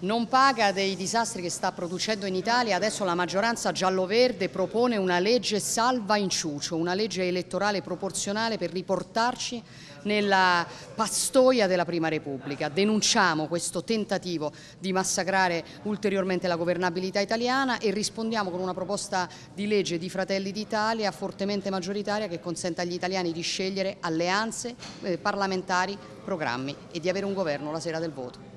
non paga dei disastri che sta producendo in Italia, adesso la maggioranza giallo-verde propone una legge salva inciucio, una legge elettorale proporzionale per riportarci nella pastoia della Prima Repubblica. Denunciamo questo tentativo di massacrare ulteriormente la governabilità italiana e rispondiamo con una proposta di legge di Fratelli d'Italia fortemente maggioritaria che consenta agli italiani di scegliere alleanze, eh, parlamentari, programmi e di avere un governo la sera del voto.